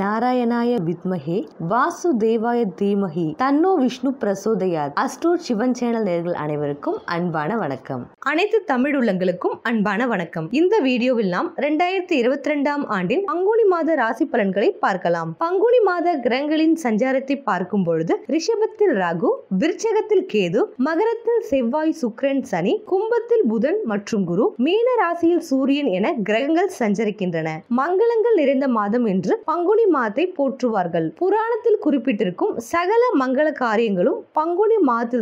நாராயணாய வித்மகே வாசுதேவாய தீமகி தன்னோ விஷ்ணு பிரசோதயாத் அஸ்டோர் சிவன் சேனல் நேர்கள் அனைவருக்கும் அன்பான வணக்கம் அனைத்து தமிழ் உள்ளங்களுக்கும் அன்பான வணக்கம் இந்த வீடியோவில் நாம் இரண்டாயிரத்தி இருபத்தி ரெண்டாம் ஆண்டின் பங்குனி மாத ராசி பலன்களை பார்க்கலாம் பங்குனி மாத கிரகங்களின் சஞ்சாரத்தை பார்க்கும் பொழுது ரிஷபத்தில் ராகு விருச்சகத்தில் கேது மகரத்தில் செவ்வாய் சுக்ரன் சனி கும்பத்தில் புதன் மற்றும் குரு மீன ராசியில் சூரியன் என கிரகங்கள் சஞ்சரிக்கின்றன மங்களங்கள் நிறைந்த மாதம் என்று பங்குனி பங்குனி மாதத்தை போற்றுவார்கள் புராணத்தில் குறிப்பிட்டிருக்கும் சகல மங்கள காரியங்களும் பங்குனி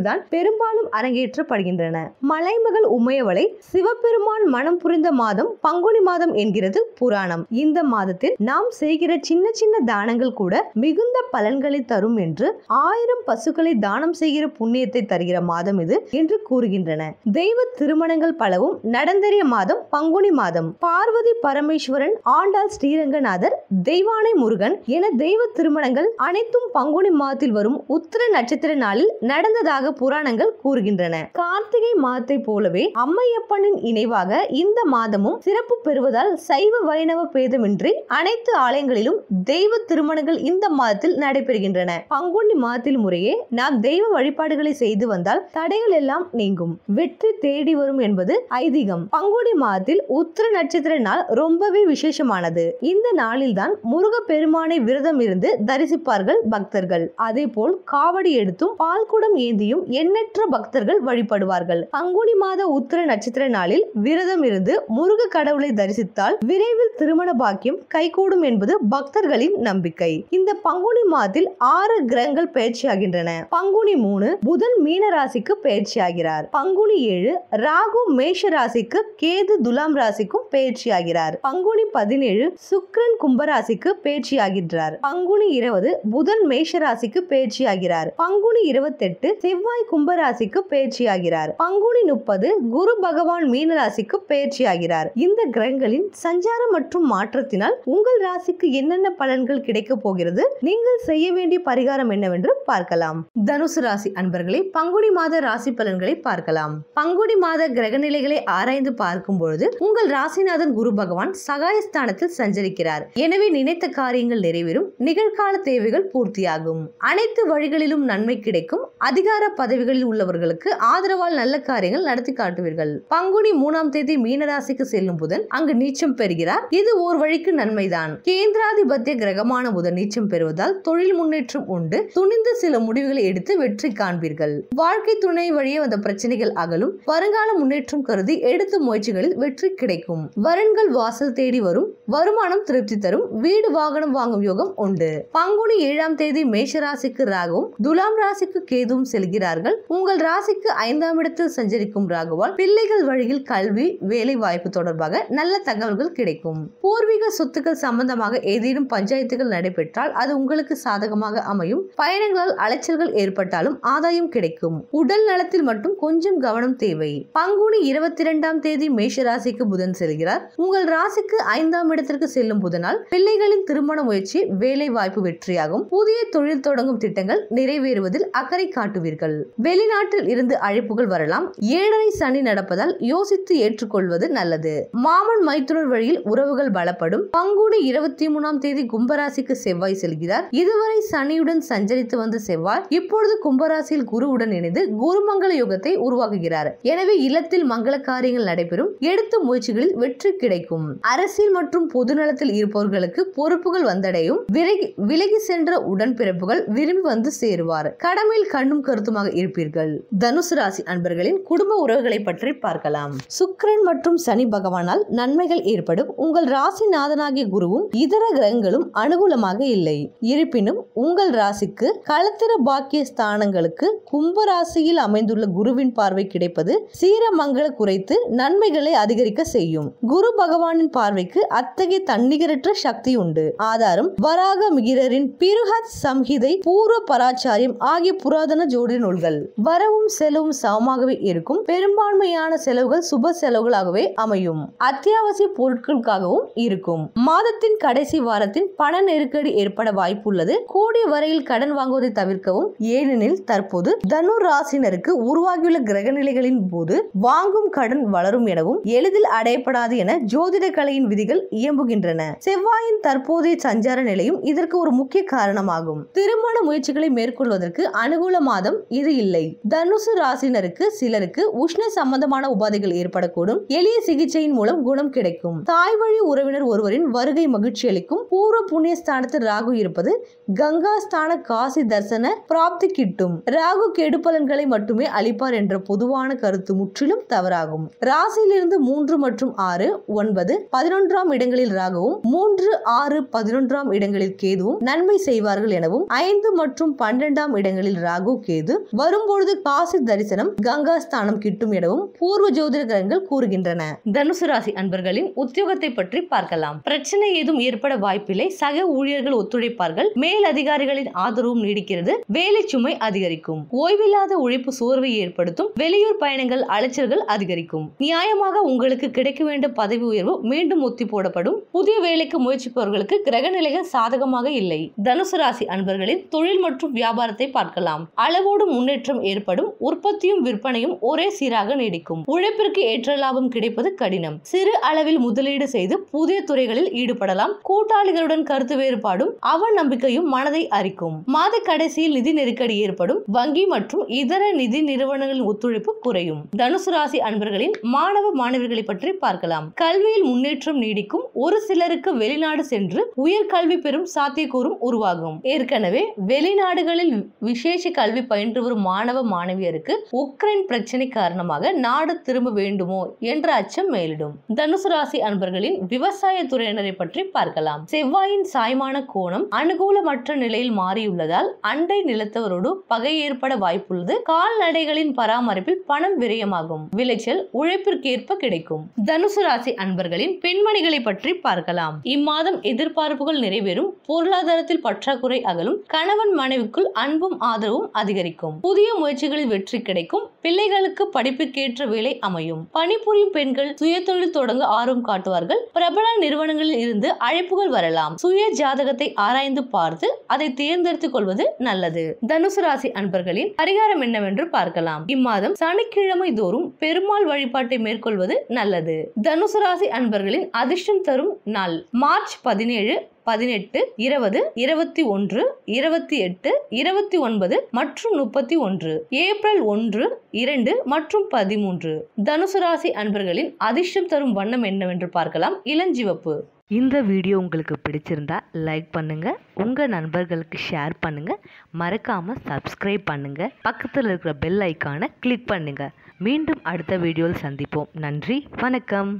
தான் பெரும்பாலும் அரங்கேற்றப்படுகின்றன மலைமகள் உமையவளை சிவபெருமான் மனம் புரிந்த மாதம் பங்குனி மாதம் என்கிறது புராணம் இந்த மாதத்தில் நாம் செய்கிற சின்ன சின்ன தானங்கள் கூட மிகுந்த பலன்களை தரும் என்று ஆயிரம் பசுக்களை தானம் செய்கிற புண்ணியத்தை தருகிற மாதம் இது என்று கூறுகின்றன தெய்வ திருமணங்கள் பலவும் நடந்தறிய மாதம் பங்குனி மாதம் பார்வதி பரமேஸ்வரன் ஆண்டாள் ஸ்ரீரங்கநாதர் தெய்வானை முருகன் என தெய்வ திருமணங்கள் அனைத்தும் பங்குனி மாதத்தில் வரும் உத்திர நட்சத்திர நாளில் நடந்ததாக புராணங்கள் கூறுகின்றன கார்த்திகை மாதத்தை போலவே அம்மையப்பனின் இணைவாக இந்த மாதமும் சிறப்பு பெறுவதால் சைவ வைணவ பேதமின்றி அனைத்து ஆலயங்களிலும் தெய்வ திருமணங்கள் இந்த மாதத்தில் நடைபெறுகின்றன பங்குனி மாதத்தில் முறையே நாம் தெய்வ வழிபாடுகளை செய்து வந்தால் தடைகள் எல்லாம் நீங்கும் வெற்றி தேடி வரும் என்பது ஐதீகம் பங்குனி மாதத்தில் உத்திர நட்சத்திர நாள் ரொம்பவே விசேஷமானது இந்த நாளில்தான் முருகப்பெரு பெருமானை விரதம் இருந்து தரிசிப்பார்கள் பக்தர்கள் அதே போல் காவடி எடுத்தும் பால்குடம் ஏந்தியும் எண்ணற்ற பக்தர்கள் வழிபடுவார்கள் பங்குனி மாத உத்திர நட்சத்திர நாளில் விரதம் இருந்து முருக கடவுளை தரிசித்தால் விரைவில் திருமண பாக்கியம் கைகூடும் என்பது பக்தர்களின் நம்பிக்கை இந்த பங்குனி மாதத்தில் ஆறு கிரகங்கள் பயிற்சியாகின்றன பங்குனி மூணு புதன் மீன ராசிக்கு பயிற்சியாகிறார் பங்குனி ஏழு ராகு மேஷ ராசிக்கு கேது துலாம் ராசிக்கும் பயிற்சியாகிறார் பங்குனி பதினேழு சுக்ரன் கும்பராசிக்கு பயிற்சி பயிற்சி ஆகின்றார் பங்குனி இருபது புதன் மேஷராசிக்கு பயிற்சி ஆகிறார் பங்குனி இருபத்தி எட்டு செவ்வாய் கும்பராசிக்கு பயிற்சி ஆகிறார் பங்குனி முப்பது குரு பகவான் மீனராசிக்கு பயிற்சி ஆகிறார் இந்த கிரகங்களின் சஞ்சாரம் மற்றும் மாற்றத்தினால் உங்கள் ராசிக்கு என்னென்ன பலன்கள் கிடைக்க போகிறது நீங்கள் செய்ய வேண்டிய பரிகாரம் என்னவென்று பார்க்கலாம் தனுசு ராசி அன்பர்களை பங்குனி மாத ராசி பலன்களை பார்க்கலாம் பங்குனி மாத கிரக நிலைகளை ஆராய்ந்து பார்க்கும் பொழுது உங்கள் ராசிநாதன் குரு பகவான் சகாயஸ்தானத்தில் சஞ்சரிக்கிறார் எனவே நினைத்த காரியம் காரியங்கள் நிறைவேறும் நிகழ்கால தேவைகள் பூர்த்தியாகும் அனைத்து வழிகளிலும் நன்மை கிடைக்கும் அதிகார பதவிகளில் உள்ளவர்களுக்கு ஆதரவால் நல்ல காரியங்கள் நடத்தி காட்டுவீர்கள் பங்குனி மூணாம் தேதி மீனராசிக்கு செல்லும் புதன் அங்கு நீச்சம் பெறுகிறார் இது ஓர் வழிக்கு நன்மைதான் கேந்திராதிபத்திய கிரகமான புதன் நீச்சம் பெறுவதால் தொழில் முன்னேற்றம் உண்டு துணிந்து சில முடிவுகளை எடுத்து வெற்றி காண்பீர்கள் வாழ்க்கை துணை வழியே வந்த பிரச்சனைகள் அகலும் வருங்கால முன்னேற்றம் கருதி எடுத்த முயற்சிகளில் வெற்றி கிடைக்கும் வரன்கள் வாசல் தேடி வரும் வருமானம் திருப்தி தரும் வீடு வாகனம் பணம் வாங்கும் யோகம் உண்டு பங்குனி ஏழாம் தேதி மேஷ ராசிக்கு ராகுவும் துலாம் ராசிக்கு கேதுவும் செல்கிறார்கள் உங்கள் ராசிக்கு ஐந்தாம் இடத்தில் சஞ்சரிக்கும் ராகுவால் பிள்ளைகள் வழியில் கல்வி வேலை வாய்ப்பு தொடர்பாக நல்ல தகவல்கள் கிடைக்கும் பூர்வீக சொத்துக்கள் சம்பந்தமாக ஏதேனும் பஞ்சாயத்துகள் நடைபெற்றால் அது உங்களுக்கு சாதகமாக அமையும் பயணங்களால் அலைச்சல்கள் ஏற்பட்டாலும் ஆதாயம் கிடைக்கும் உடல் நலத்தில் மட்டும் கொஞ்சம் கவனம் தேவை பங்குனி இருபத்தி இரண்டாம் தேதி மேஷ ராசிக்கு புதன் செல்கிறார் உங்கள் ராசிக்கு ஐந்தாம் இடத்திற்கு செல்லும் புதனால் பிள்ளைகளின் திருமண திருமண முயற்சி வேலை வாய்ப்பு வெற்றியாகும் புதிய தொழில் தொடங்கும் திட்டங்கள் நிறைவேறுவதில் அக்கறை காட்டுவீர்கள் வெளிநாட்டில் இருந்து அழைப்புகள் வரலாம் ஏழரை சனி நடப்பதால் யோசித்து ஏற்றுக்கொள்வது நல்லது மாமன் மைத்துனர் வழியில் உறவுகள் பலப்படும் பங்குனி இருபத்தி மூணாம் தேதி கும்பராசிக்கு செவ்வாய் செல்கிறார் இதுவரை சனியுடன் சஞ்சரித்து வந்த செவ்வாய் இப்பொழுது கும்பராசியில் குருவுடன் இணைந்து குருமங்கல யோகத்தை உருவாக்குகிறார் எனவே இல்லத்தில் மங்கள காரியங்கள் நடைபெறும் எடுத்த முயற்சிகளில் வெற்றி கிடைக்கும் அரசியல் மற்றும் பொதுநலத்தில் இருப்பவர்களுக்கு பொறுப்புகள் புகழ் வந்தடையும் விலகி விலகி சென்ற உடன்பிறப்புகள் விரும்பி வந்து சேருவார் கடமையில் கண்ணும் கருத்துமாக இருப்பீர்கள் தனுசு ராசி அன்பர்களின் குடும்ப உறவுகளை பற்றி பார்க்கலாம் சுக்கரன் மற்றும் சனி பகவானால் நன்மைகள் ஏற்படும் உங்கள் ராசிநாதனாகிய குருவும் இதர கிரகங்களும் அனுகூலமாக இல்லை இருப்பினும் உங்கள் ராசிக்கு களத்திர பாக்கிய ஸ்தானங்களுக்கு கும்ப ராசியில் அமைந்துள்ள குருவின் பார்வை கிடைப்பது சீரமங்கள குறைத்து நன்மைகளை அதிகரிக்க செய்யும் குரு பகவானின் பார்வைக்கு அத்தகைய தன்னிகரற்ற சக்தி உண்டு ஆதாரம் வராக மிகிரரின் பிருஹத் சம்ஹிதை பூர்வ பராச்சாரியம் ஆகிய புராதன ஜோடி நூல்கள் வரவும் செலவும் சமமாகவே இருக்கும் பெரும்பான்மையான செலவுகள் சுப செலவுகளாகவே அமையும் அத்தியாவசிய பொருட்களுக்காகவும் இருக்கும் மாதத்தின் கடைசி வாரத்தின் பண நெருக்கடி ஏற்பட வாய்ப்புள்ளது கூடிய வரையில் கடன் வாங்குவதை தவிர்க்கவும் ஏனெனில் தற்போது தனு ராசினருக்கு உருவாகியுள்ள கிரகநிலைகளின் போது வாங்கும் கடன் வளரும் எனவும் எளிதில் அடையப்படாது என ஜோதிட கலையின் விதிகள் இயம்புகின்றன செவ்வாயின் தற்போதைய சஞ்சார நிலையும் இதற்கு ஒரு முக்கிய காரணமாகும் திருமண முயற்சிகளை மேற்கொள்வதற்கு அனுகூல மாதம் இது இல்லை தனுசு ராசினருக்கு சிலருக்கு உஷ்ண சம்பந்தமான உபாதைகள் ஏற்படக்கூடும் எளிய சிகிச்சையின் மூலம் குணம் கிடைக்கும் தாய் வழி உறவினர் ஒருவரின் வருகை மகிழ்ச்சி அளிக்கும் பூர்வ புண்ணிய ஸ்தானத்தில் ராகு இருப்பது கங்கா ஸ்தான காசி தர்சன பிராப்தி கிட்டும் ராகு பலன்களை மட்டுமே அளிப்பார் என்ற பொதுவான கருத்து முற்றிலும் தவறாகும் ராசியிலிருந்து மூன்று மற்றும் ஆறு ஒன்பது பதினொன்றாம் இடங்களில் ராகுவும் மூன்று ஆறு பதினொன்று பதினொன்றாம் இடங்களில் கேதுவும் நன்மை செய்வார்கள் எனவும் ஐந்து மற்றும் பன்னிரெண்டாம் இடங்களில் ராகு கேது வரும்பொழுது காசி தரிசனம் கங்கா ஸ்தானம் கிட்டும் எனவும் பூர்வ ஜோதிட கிரகங்கள் கூறுகின்றன தனுசு ராசி அன்பர்களின் உத்தியோகத்தை பற்றி பார்க்கலாம் பிரச்சனை ஏதும் ஏற்பட வாய்ப்பில்லை சக ஊழியர்கள் ஒத்துழைப்பார்கள் மேல் அதிகாரிகளின் ஆதரவும் நீடிக்கிறது வேலை சுமை அதிகரிக்கும் ஓய்வில்லாத உழைப்பு சோர்வை ஏற்படுத்தும் வெளியூர் பயணங்கள் அலைச்சல்கள் அதிகரிக்கும் நியாயமாக உங்களுக்கு கிடைக்க வேண்டும் பதவி உயர்வு மீண்டும் ஒத்தி போடப்படும் புதிய வேலைக்கு முயற்சிப்பவர்களுக்கு நிலைகள் சாதகமாக இல்லை தனுசு ராசி அன்பர்களின் தொழில் மற்றும் வியாபாரத்தை பார்க்கலாம் அளவோடு முன்னேற்றம் ஏற்படும் உற்பத்தியும் விற்பனையும் ஒரே சீராக நீடிக்கும் உழைப்பிற்கு ஏற்ற லாபம் கிடைப்பது கடினம் சிறு அளவில் முதலீடு செய்து புதிய துறைகளில் ஈடுபடலாம் கூட்டாளிகளுடன் கருத்து வேறுபாடும் அவநம்பிக்கையும் மனதை அரிக்கும் மாத கடைசியில் நிதி நெருக்கடி ஏற்படும் வங்கி மற்றும் இதர நிதி நிறுவனங்களின் ஒத்துழைப்பு குறையும் தனுசு ராசி அன்பர்களின் மாணவ மாணவிகளை பற்றி பார்க்கலாம் கல்வியில் முன்னேற்றம் நீடிக்கும் ஒரு சிலருக்கு வெளிநாடு சென்று உயர்கல்வி பெறும் சாத்தியக்கூறும் உருவாகும் ஏற்கனவே வெளிநாடுகளில் விசேஷ கல்வி பயின்று வரும் மாணவ மாணவியருக்கு உக்ரைன் பிரச்சனை காரணமாக நாடு திரும்ப வேண்டுமோ என்ற அச்சம் மேலிடும் தனுசு ராசி அன்பர்களின் விவசாய துறையினரை பற்றி பார்க்கலாம் செவ்வாயின் சாய்மான கோணம் அனுகூலமற்ற நிலையில் மாறியுள்ளதால் அண்டை நிலத்தவரோடு பகை ஏற்பட வாய்ப்புள்ளது கால்நடைகளின் பராமரிப்பில் பணம் விரயமாகும் விளைச்சல் உழைப்பிற்கேற்ப கிடைக்கும் தனுசு ராசி அன்பர்களின் பெண்மணிகளை பற்றி பார்க்கலாம் இம்மாதம் எதிர்பார்ப்பு எதிர்பார்ப்புகள் நிறைவேறும் பொருளாதாரத்தில் பற்றாக்குறை அகலும் கணவன் மனைவிக்குள் அன்பும் ஆதரவும் அதிகரிக்கும் புதிய முயற்சிகளில் வெற்றி கிடைக்கும் பிள்ளைகளுக்கு படிப்புக்கேற்ற வேலை அமையும் பணிபுரியும் பெண்கள் சுய தொழில் தொடங்க ஆர்வம் காட்டுவார்கள் பிரபல நிறுவனங்களில் இருந்து அழைப்புகள் வரலாம் சுய ஜாதகத்தை ஆராய்ந்து பார்த்து அதை தேர்ந்தெடுத்துக் கொள்வது நல்லது தனுசு ராசி அன்பர்களின் பரிகாரம் என்னவென்று பார்க்கலாம் இம்மாதம் சனிக்கிழமை தோறும் பெருமாள் வழிபாட்டை மேற்கொள்வது நல்லது தனுசு ராசி அன்பர்களின் அதிர்ஷ்டம் தரும் நாள் மார்ச் பதினேழு பதினெட்டு இருபது இருபத்தி ஒன்று இருபத்தி எட்டு இருபத்தி ஒன்பது மற்றும் முப்பத்தி ஒன்று ஏப்ரல் ஒன்று இரண்டு மற்றும் பதிமூன்று தனுசு ராசி அன்பர்களின் அதிர்ஷ்டம் தரும் வண்ணம் என்னவென்று பார்க்கலாம் இளஞ்சிவப்பு இந்த வீடியோ உங்களுக்கு பிடிச்சிருந்தா லைக் பண்ணுங்க உங்க நண்பர்களுக்கு ஷேர் பண்ணுங்க மறக்காம சப்ஸ்கிரைப் பண்ணுங்க பக்கத்தில் இருக்கிற பெல் ஐக்கானை கிளிக் பண்ணுங்க மீண்டும் அடுத்த வீடியோவில் சந்திப்போம் நன்றி வணக்கம்